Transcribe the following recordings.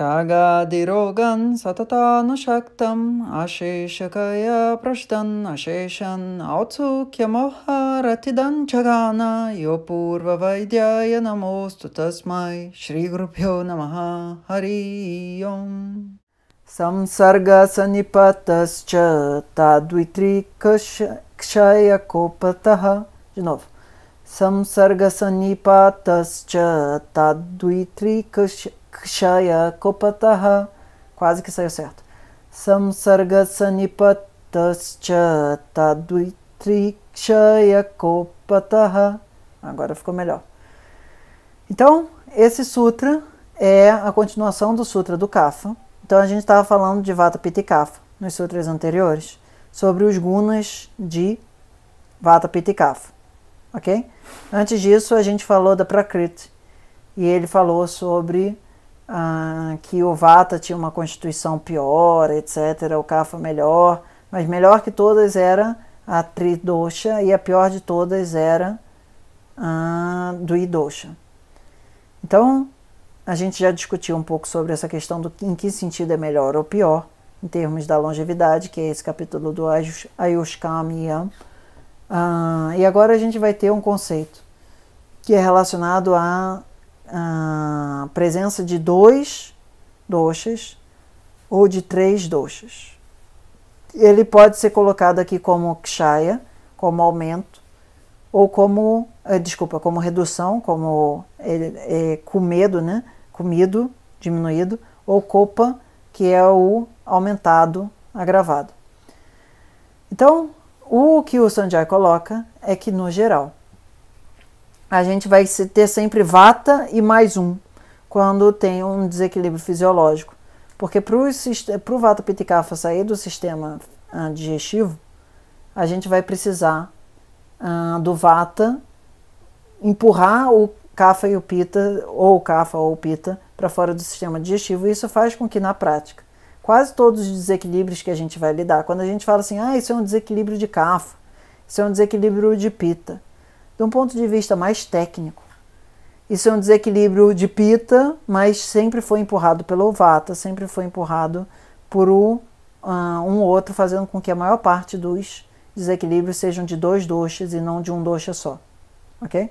रागादिरोगन् सतता न शक्तम् अशेषकया पृष्टन् अशेषन् औत्सुक्यमहारथिदं जघाना योऽ पूर्ववैद्याय नमोऽस्तु तस्मै श्रीगुरुभ्यो नमः हरियं संसर्गसनिपातश्च ताद्वित्रिकश्चयकोपतः संसर्गसनिपातश्च ताद्वित्रिकश Kshaya Kopataha, quase que saiu certo. Samsarga Sanipatascha Tadvitrikshaya Kopataha. Agora ficou melhor. Então, esse sutra é a continuação do sutra do Kapha. Então, a gente estava falando de Vata Pitta e Kapha nos sutras anteriores, sobre os gunas de Vata Pitta e Kapha. Ok? Antes disso, a gente falou da Prakrit e ele falou sobre ah, que o Vata tinha uma constituição pior, etc., o Kapha melhor, mas melhor que todas era a Tridosha e a pior de todas era a ah, do Idosha. Então, a gente já discutiu um pouco sobre essa questão do em que sentido é melhor ou pior em termos da longevidade, que é esse capítulo do Ayushkam Yam. Ah, e agora a gente vai ter um conceito que é relacionado a a ah, presença de dois doxas ou de três doxas. Ele pode ser colocado aqui como kshaya, como aumento, ou como, eh, desculpa, como redução, como é, é, comedo, né? Comido, diminuído, ou copa, que é o aumentado, agravado. Então, o que o Sanjay coloca é que, no geral, a gente vai ter sempre vata e mais um quando tem um desequilíbrio fisiológico. Porque para o vata pitikafa sair do sistema ah, digestivo, a gente vai precisar ah, do vata empurrar o kafa e o pita, ou o kafa ou o pita, para fora do sistema digestivo. E isso faz com que, na prática, quase todos os desequilíbrios que a gente vai lidar, quando a gente fala assim, ah, isso é um desequilíbrio de kafa, isso é um desequilíbrio de pita, de um ponto de vista mais técnico. Isso é um desequilíbrio de pita, mas sempre foi empurrado pelo vata, sempre foi empurrado por um, ah, um outro, fazendo com que a maior parte dos desequilíbrios sejam de dois doxas e não de um doxa só. Ok?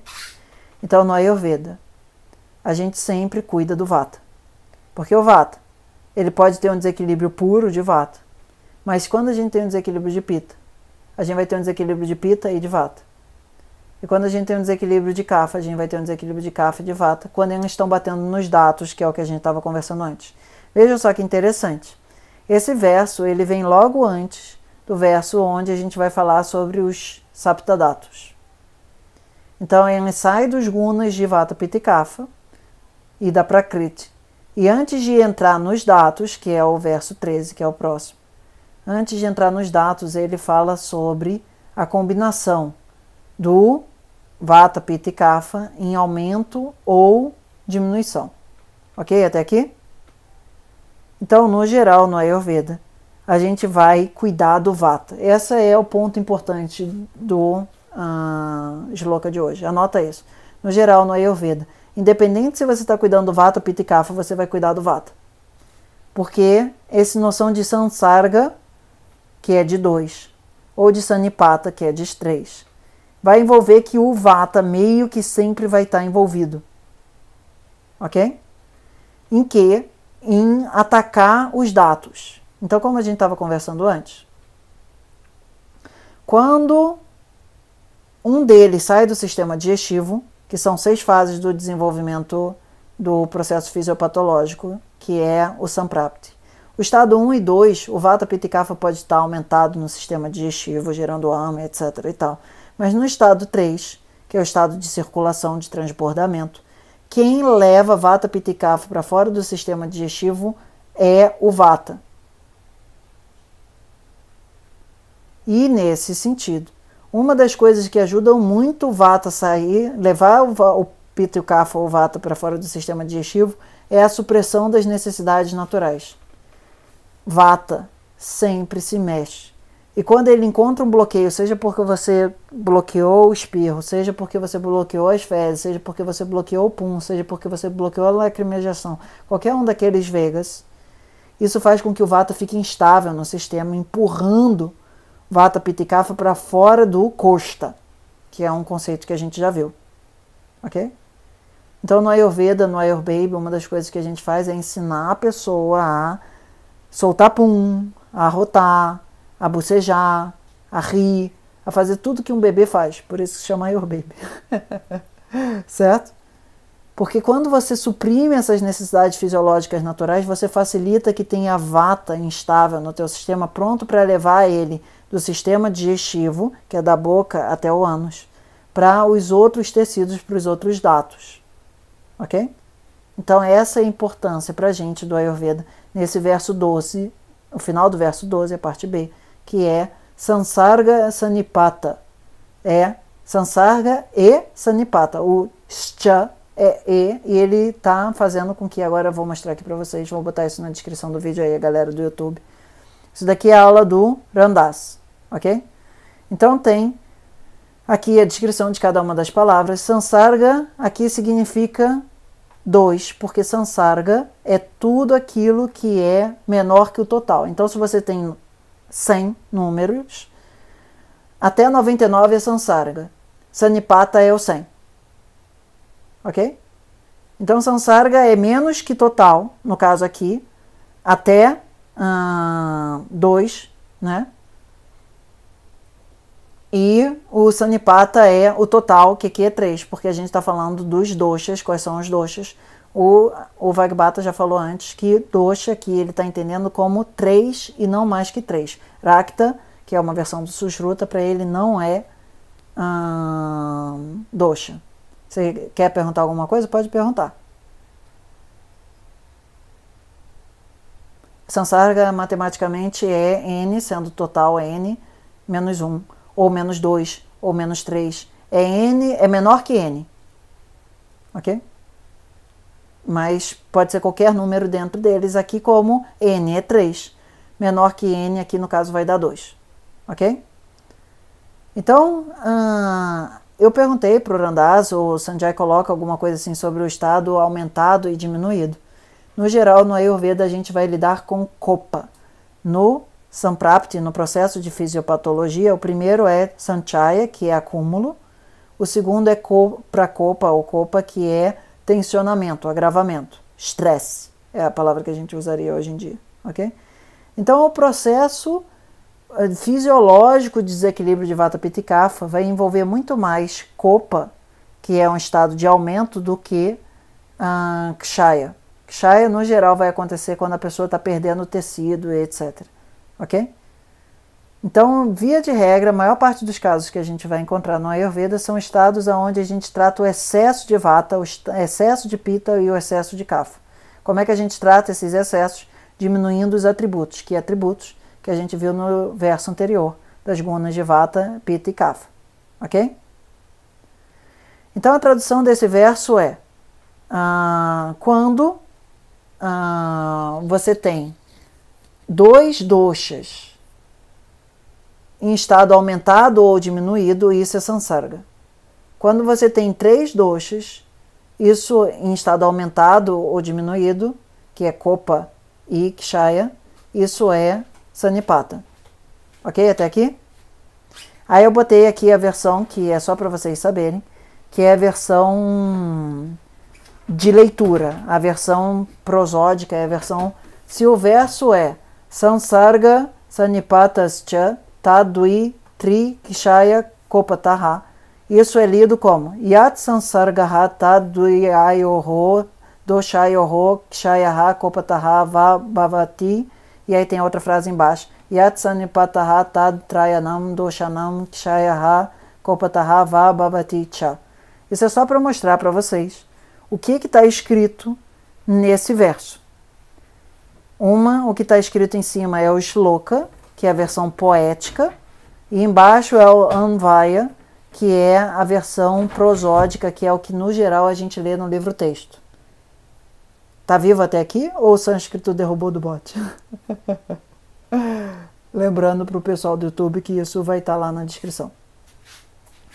Então, no Ayurveda, a gente sempre cuida do vata. Porque o vata, ele pode ter um desequilíbrio puro de vata, mas quando a gente tem um desequilíbrio de pita, a gente vai ter um desequilíbrio de pita e de vata. E quando a gente tem um desequilíbrio de kafa, a gente vai ter um desequilíbrio de kafa de vata, quando eles estão batendo nos dados, que é o que a gente estava conversando antes. Veja só que interessante. Esse verso, ele vem logo antes do verso onde a gente vai falar sobre os saptadatos. Então ele sai dos gunas de Vata Pitta e Kapha e da Prakriti. E antes de entrar nos datos, que é o verso 13, que é o próximo, antes de entrar nos datos, ele fala sobre a combinação do vata, pita e kapha em aumento ou diminuição. Ok? Até aqui? Então, no geral, no Ayurveda, a gente vai cuidar do vata. Esse é o ponto importante do uh, Shloka de hoje. Anota isso. No geral, no Ayurveda, independente se você está cuidando do vata, pita e kapha, você vai cuidar do vata. Porque essa noção de sansarga, que é de dois, ou de sanipata, que é de três, vai envolver que o vata meio que sempre vai estar tá envolvido. Ok? Em que? Em atacar os dados. Então, como a gente estava conversando antes, quando um deles sai do sistema digestivo, que são seis fases do desenvolvimento do processo fisiopatológico, que é o Samprapti. O estado 1 e 2, o Vata Pitta pode estar tá aumentado no sistema digestivo, gerando ama, etc. e tal. Mas no estado 3, que é o estado de circulação de transbordamento, quem leva vata pitikapha para fora do sistema digestivo é o vata. E nesse sentido, uma das coisas que ajudam muito o vata a sair, levar o, o pitikapha ou vata para fora do sistema digestivo é a supressão das necessidades naturais. Vata sempre se mexe e quando ele encontra um bloqueio, seja porque você bloqueou o espirro, seja porque você bloqueou as fezes, seja porque você bloqueou o pum, seja porque você bloqueou a lacrimejação, qualquer um daqueles vegas, isso faz com que o vata fique instável no sistema, empurrando vata pitikafa para fora do costa, que é um conceito que a gente já viu. Ok? Então no Ayurveda, no Ayurbaby, uma das coisas que a gente faz é ensinar a pessoa a soltar pum, a rotar, a bocejar, a rir, a fazer tudo que um bebê faz. Por isso se chama Your Baby. certo? Porque quando você suprime essas necessidades fisiológicas naturais, você facilita que tenha vata instável no teu sistema pronto para levar ele do sistema digestivo, que é da boca até o ânus, para os outros tecidos, para os outros dados. Ok? Então essa é a importância para a gente do Ayurveda nesse verso 12, o final do verso 12, a parte B, que é Sansarga Sanipata. É Sansarga e Sanipata. O Scha é E e ele tá fazendo com que agora eu vou mostrar aqui para vocês, vou botar isso na descrição do vídeo aí, a galera do YouTube. Isso daqui é a aula do Randas, ok? Então tem aqui a descrição de cada uma das palavras. Sansarga aqui significa dois, porque Sansarga é tudo aquilo que é menor que o total. Então se você tem 100 números. Até 99 é Sansarga. Sanipata é o 100. Ok? Então, Sansarga é menos que total, no caso aqui, até 2, hum, né? E o Sanipata é o total, que aqui é 3, porque a gente está falando dos doshas, quais são os doshas o, o Vagbata já falou antes que dosha, que ele está entendendo como três e não mais que três. Rakta, que é uma versão do Sushruta, para ele não é hum, dosha. Você quer perguntar alguma coisa? Pode perguntar. Sansarga matematicamente é n, sendo total n, menos 1, ou menos 2, ou menos 3. É n, é menor que n. Ok? mas pode ser qualquer número dentro deles aqui, como n é 3. Menor que n aqui, no caso, vai dar 2. Ok? Então, hum, eu perguntei para o Randaz, o Sanjay coloca alguma coisa assim sobre o estado aumentado e diminuído. No geral, no Ayurveda, a gente vai lidar com Copa. No Samprapti, no processo de fisiopatologia, o primeiro é Sanchaya, que é acúmulo. O segundo é co para Copa ou Copa, que é tensionamento, agravamento, estresse é a palavra que a gente usaria hoje em dia, ok? Então, o processo eh, fisiológico de desequilíbrio de vata pitta e vai envolver muito mais copa, que é um estado de aumento, do que hum, ah, kshaya. Kshaya, no geral, vai acontecer quando a pessoa está perdendo tecido, etc. Ok? Então, via de regra, a maior parte dos casos que a gente vai encontrar no Ayurveda são estados onde a gente trata o excesso de vata, o excesso de pita e o excesso de kapha. Como é que a gente trata esses excessos? Diminuindo os atributos, que atributos que a gente viu no verso anterior, das gunas de vata, pita e kapha. Ok? Então, a tradução desse verso é: ah, quando ah, você tem dois doxas em estado aumentado ou diminuído, isso é Sansarga. Quando você tem três doshas, isso em estado aumentado ou diminuído, que é copa e kshaya, isso é sanipata. Ok? Até aqui? Aí eu botei aqui a versão que é só para vocês saberem, que é a versão de leitura, a versão prosódica, é a versão. Se o verso é Sansarga Sanipata Scha, Tadui Tri Kshaya Kopataha. Isso é lido como Yat Sansargaha Ayoho Doshayoho Kshayaha Kopataha Vabhavati. E aí tem outra frase embaixo. Yat Sanipataha Tad Trayanam Doshanam Kshayaha Kopataha Vabhavati Cha. Isso é só para mostrar para vocês o que está escrito nesse verso. Uma, o que está escrito em cima é o shloka, que é a versão poética, e embaixo é o Anvaya, que é a versão prosódica, que é o que no geral a gente lê no livro texto. Tá vivo até aqui ou o sânscrito derrubou do bote? Lembrando para o pessoal do YouTube que isso vai estar tá lá na descrição.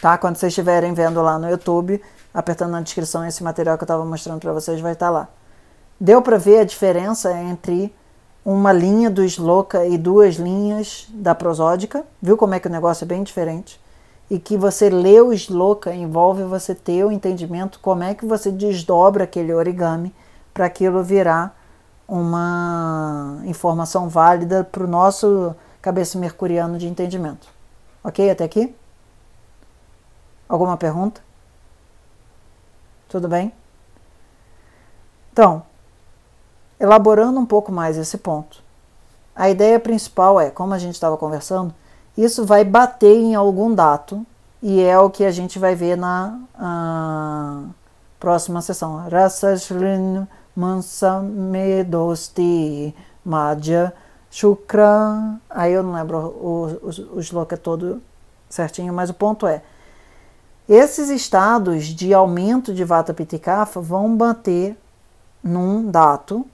Tá? Quando vocês estiverem vendo lá no YouTube, apertando na descrição esse material que eu estava mostrando para vocês vai estar tá lá. Deu para ver a diferença entre uma linha do Sloka e duas linhas da prosódica. Viu como é que o negócio é bem diferente? E que você lê o Sloka envolve você ter o entendimento como é que você desdobra aquele origami para aquilo virar uma informação válida para o nosso cabeça mercuriano de entendimento. Ok até aqui? Alguma pergunta? Tudo bem? Então, Elaborando um pouco mais esse ponto. A ideia principal é, como a gente estava conversando, isso vai bater em algum dato e é o que a gente vai ver na próxima sessão. Rasashlin Mansamedosti Madhya Shukran. Aí eu não lembro o, o, o sloka é todo certinho, mas o ponto é: esses estados de aumento de Vata Pitikafa vão bater num dato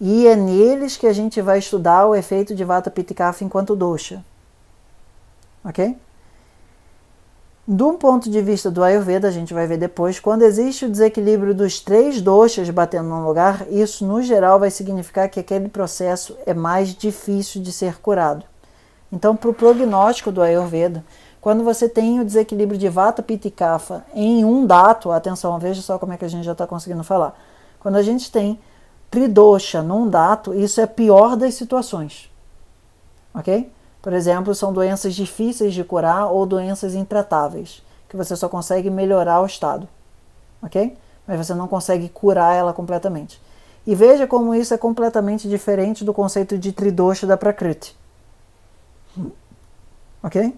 e é neles que a gente vai estudar o efeito de Vata Pitta enquanto doxa, Ok? Do ponto de vista do Ayurveda, a gente vai ver depois, quando existe o desequilíbrio dos três doshas batendo num lugar, isso no geral vai significar que aquele processo é mais difícil de ser curado. Então, para o prognóstico do Ayurveda, quando você tem o desequilíbrio de Vata, Pitta em um dato, atenção, veja só como é que a gente já está conseguindo falar. Quando a gente tem tridosha, num dato, isso é pior das situações. Ok? Por exemplo, são doenças difíceis de curar ou doenças intratáveis, que você só consegue melhorar o estado. Ok? Mas você não consegue curar ela completamente. E veja como isso é completamente diferente do conceito de tridosha da Prakriti. Ok?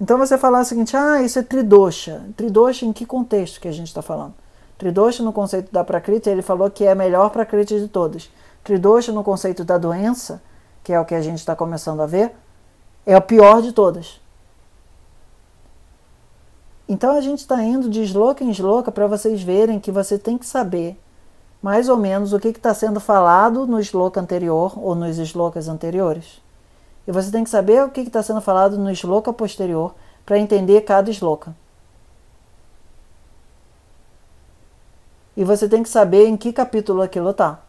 Então você falar o seguinte: ah, isso é tridosha. Tridosha em que contexto que a gente está falando? Tridoshi, no conceito da Prakriti, ele falou que é a melhor Prakriti de todas. Tridoshi, no conceito da doença, que é o que a gente está começando a ver, é o pior de todas. Então a gente está indo de esloca em esloca para vocês verem que você tem que saber mais ou menos o que está sendo falado no esloca anterior ou nos eslocas anteriores. E você tem que saber o que está sendo falado no esloca posterior para entender cada esloca. e você tem que saber em que capítulo aquilo está.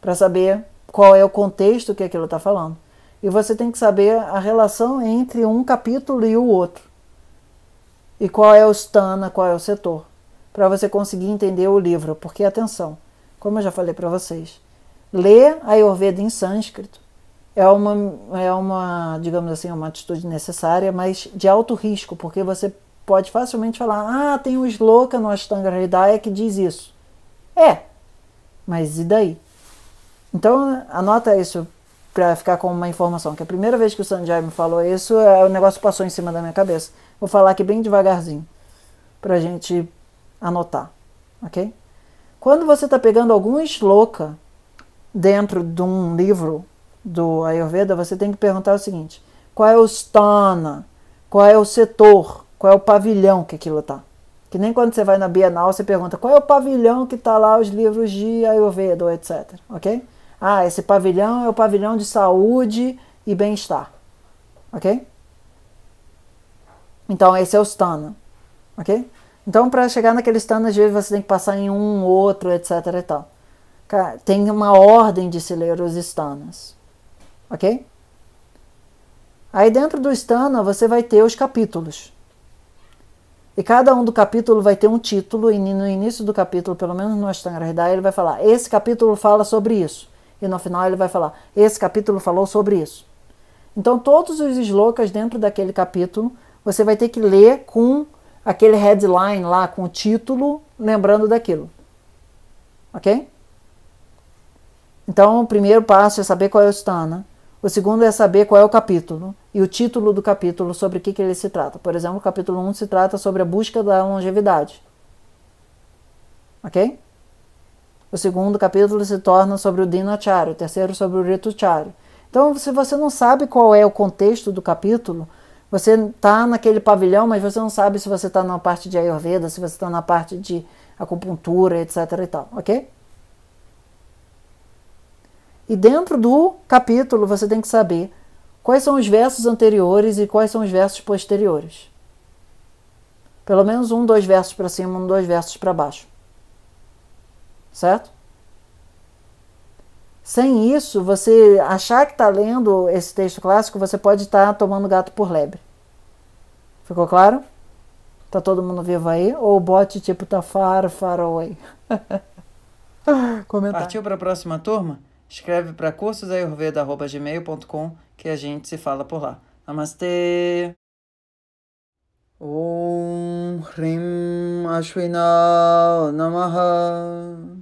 Para saber qual é o contexto que aquilo está falando. E você tem que saber a relação entre um capítulo e o outro. E qual é o stana, qual é o setor. Para você conseguir entender o livro. Porque, atenção, como eu já falei para vocês, ler a Ayurveda em sânscrito é uma, é uma, digamos assim, uma atitude necessária, mas de alto risco, porque você pode facilmente falar: ah, tem um sloka no Ashtanga Hridaya que diz isso. É, mas e daí? Então, anota isso para ficar com uma informação, que a primeira vez que o Sanjay me falou isso, é, o negócio passou em cima da minha cabeça. Vou falar aqui bem devagarzinho, para a gente anotar, ok? Quando você está pegando algum sloka dentro de um livro do Ayurveda, você tem que perguntar o seguinte, qual é o stana, qual é o setor qual é o pavilhão que aquilo está. Que nem quando você vai na Bienal, você pergunta qual é o pavilhão que está lá os livros de Ayurveda, etc. Ok? Ah, esse pavilhão é o pavilhão de saúde e bem-estar. Ok? Então, esse é o stana. Ok? Então, para chegar naquele stana, às vezes você tem que passar em um, outro, etc. e tal. Tem uma ordem de se ler os stanas. Ok? Aí, dentro do stana, você vai ter os capítulos. E cada um do capítulo vai ter um título, e no início do capítulo, pelo menos no Ashtanga ele vai falar: Esse capítulo fala sobre isso. E no final ele vai falar: Esse capítulo falou sobre isso. Então, todos os slokas dentro daquele capítulo você vai ter que ler com aquele headline lá, com o título, lembrando daquilo. Ok? Então, o primeiro passo é saber qual é o stana. O segundo é saber qual é o capítulo e o título do capítulo sobre o que, que ele se trata. Por exemplo, o capítulo 1 se trata sobre a busca da longevidade. Ok? O segundo capítulo se torna sobre o Dinacharya, o terceiro sobre o Ritucharya. Então, se você não sabe qual é o contexto do capítulo, você está naquele pavilhão, mas você não sabe se você está na parte de Ayurveda, se você está na parte de acupuntura, etc. e tal, ok? E dentro do capítulo você tem que saber Quais são os versos anteriores e quais são os versos posteriores? Pelo menos um, dois versos para cima, um, dois versos para baixo. Certo? Sem isso, você achar que está lendo esse texto clássico, você pode estar tá tomando gato por lebre. Ficou claro? Tá todo mundo vivo aí? Ou o bote tipo tá far, faraway? Comentar. Partiu para a próxima turma? Escreve para cursosayurveda.gmail.com que a gente se fala por lá. Namastê! Om Rim Ashwina Namaha